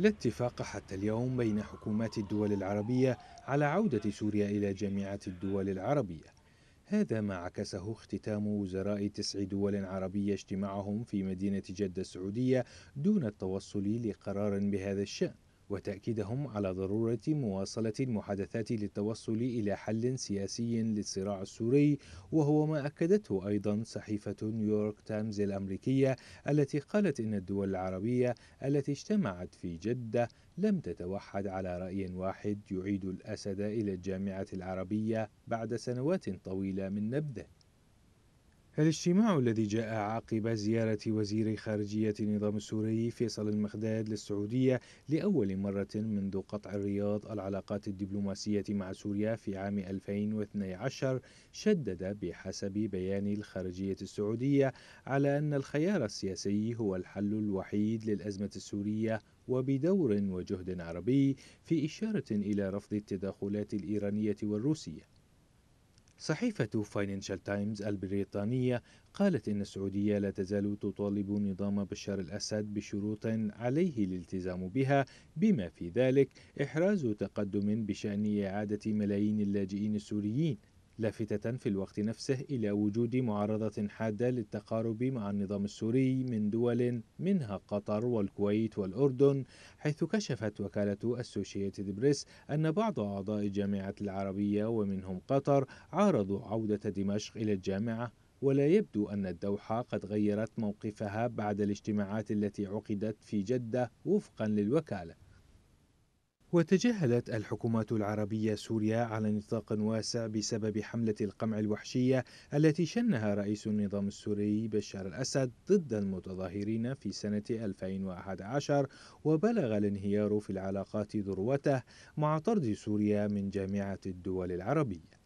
لا اتفاق حتى اليوم بين حكومات الدول العربية على عودة سوريا إلى جامعة الدول العربية هذا ما عكسه اختتام وزراء تسع دول عربية اجتماعهم في مدينة جدة السعودية دون التوصل لقرار بهذا الشأن وتأكيدهم على ضرورة مواصلة المحادثات للتوصل إلى حل سياسي للصراع السوري وهو ما أكدته أيضا صحيفة نيويورك تايمز الأمريكية التي قالت إن الدول العربية التي اجتمعت في جدة لم تتوحد على رأي واحد يعيد الأسد إلى الجامعة العربية بعد سنوات طويلة من نبذه الاجتماع الذي جاء عقب زيارة وزير خارجية النظام السوري فيصل المخداد للسعودية لأول مرة منذ قطع الرياض العلاقات الدبلوماسية مع سوريا في عام 2012 شدد بحسب بيان الخارجية السعودية على أن الخيار السياسي هو الحل الوحيد للأزمة السورية وبدور وجهد عربي في إشارة إلى رفض التدخلات الإيرانية والروسية صحيفة فاينانشال تايمز البريطانية قالت إن السعودية لا تزال تطالب نظام بشار الأسد بشروط عليه الالتزام بها بما في ذلك إحراز تقدم بشأن إعادة ملايين اللاجئين السوريين لافتة في الوقت نفسه إلى وجود معارضة حادة للتقارب مع النظام السوري من دول منها قطر والكويت والأردن حيث كشفت وكالة أسوشيتد بريس أن بعض أعضاء الجامعة العربية ومنهم قطر عارضوا عودة دمشق إلى الجامعة ولا يبدو أن الدوحة قد غيرت موقفها بعد الاجتماعات التي عقدت في جدة وفقا للوكالة وتجاهلت الحكومات العربية سوريا على نطاق واسع بسبب حملة القمع الوحشية التي شنها رئيس النظام السوري بشار الأسد ضد المتظاهرين في سنة 2011 وبلغ الانهيار في العلاقات ذروته مع طرد سوريا من جامعة الدول العربية